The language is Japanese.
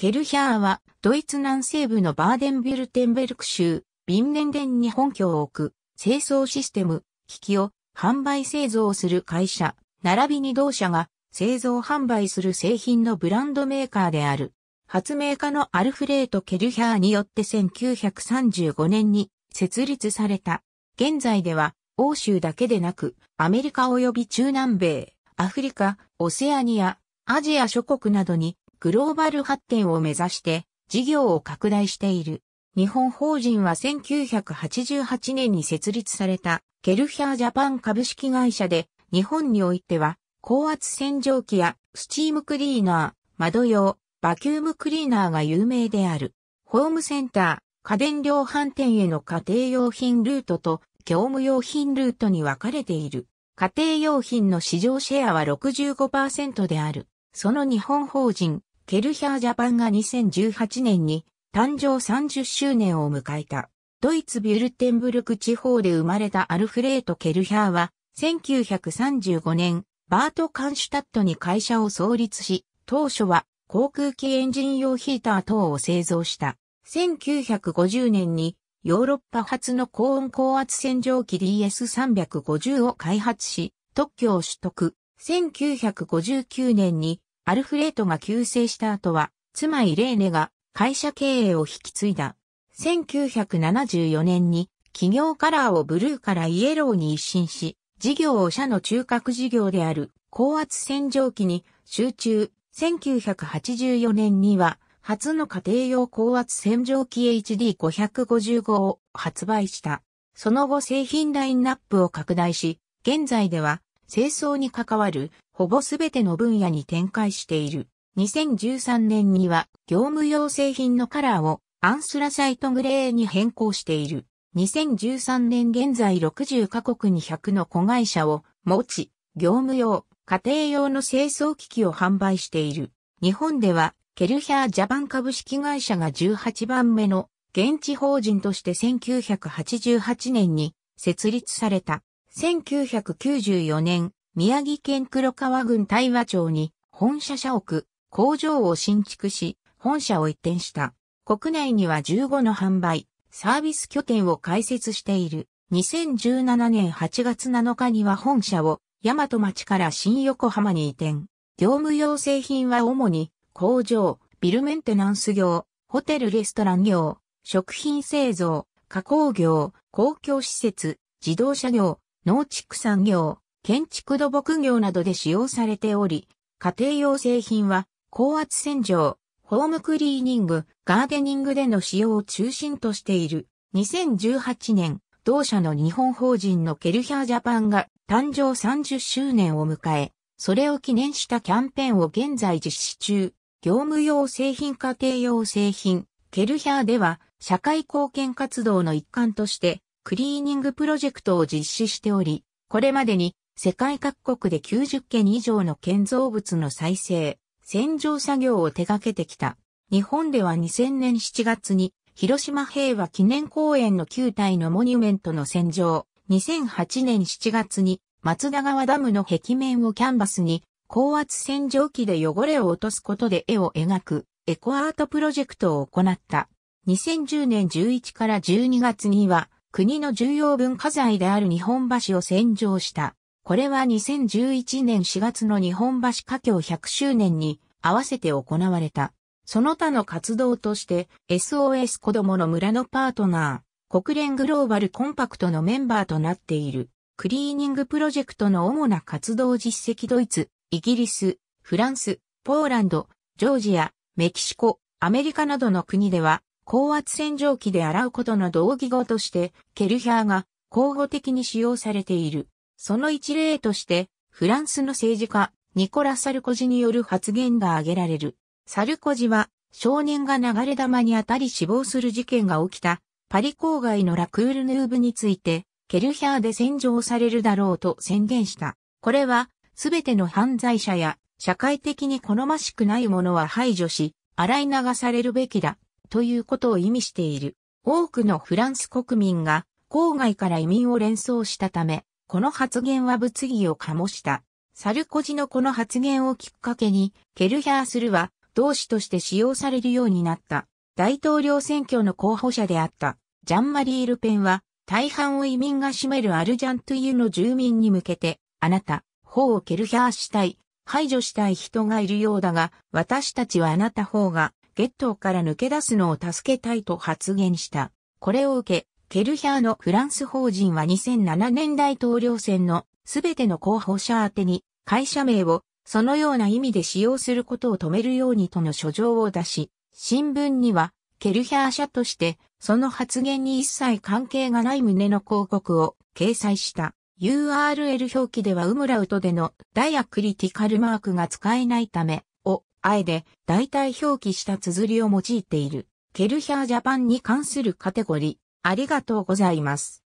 ケルヒャーは、ドイツ南西部のバーデンビルテンベルク州、ビンネンデンに本拠を置く、清掃システム、機器を販売製造する会社、並びに同社が製造販売する製品のブランドメーカーである。発明家のアルフレート・ケルヒャーによって1935年に設立された。現在では、欧州だけでなく、アメリカ及び中南米、アフリカ、オセアニア、アジア諸国などにグローバル発展を目指して事業を拡大している。日本法人は1988年に設立されたケルヒャージャパン株式会社で日本においては高圧洗浄機やスチームクリーナー、窓用、バキュームクリーナーが有名である。ホームセンター、家電量販店への家庭用品ルートと業務用品ルートに分かれている。家庭用品の市場シェアは65%である。その日本法人、ケルヒャージャパンが2018年に誕生30周年を迎えた。ドイツビュルテンブルク地方で生まれたアルフレート・ケルヒャーは、1935年、バート・カンシュタットに会社を創立し、当初は航空機エンジン用ヒーター等を製造した。1950年にヨーロッパ初の高温高圧洗浄機 DS350 を開発し、特許を取得。1959年にアルフレートが急逝した後は、妻イレーネが会社経営を引き継いだ。1974年に企業カラーをブルーからイエローに一新し、事業を社の中核事業である高圧洗浄機に集中。1984年には初の家庭用高圧洗浄機 HD555 を発売した。その後製品ラインナップを拡大し、現在では清掃に関わるほぼすべての分野に展開している。2013年には業務用製品のカラーをアンスラサイトグレーに変更している。2013年現在60カ国に100の子会社を持ち、業務用、家庭用の清掃機器を販売している。日本ではケルヒャージャパン株式会社が18番目の現地法人として1988年に設立された。1994年、宮城県黒川郡大和町に本社社屋、工場を新築し、本社を移転した。国内には15の販売、サービス拠点を開設している。2017年8月7日には本社を、大和町から新横浜に移転。業務用製品は主に、工場、ビルメンテナンス業、ホテルレストラン業、食品製造、加工業、公共施設、自動車業、農畜産業、建築土木業などで使用されており、家庭用製品は高圧洗浄、ホームクリーニング、ガーデニングでの使用を中心としている。2018年、同社の日本法人のケルヒャージャパンが誕生30周年を迎え、それを記念したキャンペーンを現在実施中、業務用製品家庭用製品、ケルヒャーでは社会貢献活動の一環としてクリーニングプロジェクトを実施しており、これまでに世界各国で90件以上の建造物の再生、洗浄作業を手掛けてきた。日本では2000年7月に広島平和記念公園の9体のモニュメントの洗浄、2008年7月に松田川ダムの壁面をキャンバスに高圧洗浄機で汚れを落とすことで絵を描くエコアートプロジェクトを行った。2010年11から12月には国の重要文化財である日本橋を洗浄した。これは2011年4月の日本橋華僑100周年に合わせて行われた。その他の活動として SOS 子供の村のパートナー、国連グローバルコンパクトのメンバーとなっている。クリーニングプロジェクトの主な活動実績ドイツ、イギリス、フランス、ポーランド、ジョージア、メキシコ、アメリカなどの国では、高圧洗浄機で洗うことの同義語として、ケルヒャーが交互的に使用されている。その一例として、フランスの政治家、ニコラ・サルコジによる発言が挙げられる。サルコジは、少年が流れ弾に当たり死亡する事件が起きた、パリ郊外のラクールヌーブについて、ケルヒャーで洗浄されるだろうと宣言した。これは、すべての犯罪者や、社会的に好ましくないものは排除し、洗い流されるべきだ、ということを意味している。多くのフランス国民が、郊外から移民を連想したため、この発言は物議を醸した。サルコジのこの発言をきっかけに、ケルヒャースルは同志として使用されるようになった。大統領選挙の候補者であった、ジャンマリー・ルペンは、大半を移民が占めるアルジャントゥユの住民に向けて、あなた、方をケルヒャーしたい、排除したい人がいるようだが、私たちはあなた方が、ゲットから抜け出すのを助けたいと発言した。これを受け、ケルヒャーのフランス法人は2007年大統領選のすべての候補者宛てに会社名をそのような意味で使用することを止めるようにとの書状を出し、新聞にはケルヒャー社としてその発言に一切関係がない旨の広告を掲載した。URL 表記ではウムラウトでのダイアクリティカルマークが使えないため、を、あえで代替表記した綴りを用いている。ケルヒャージャパンに関するカテゴリありがとうございます。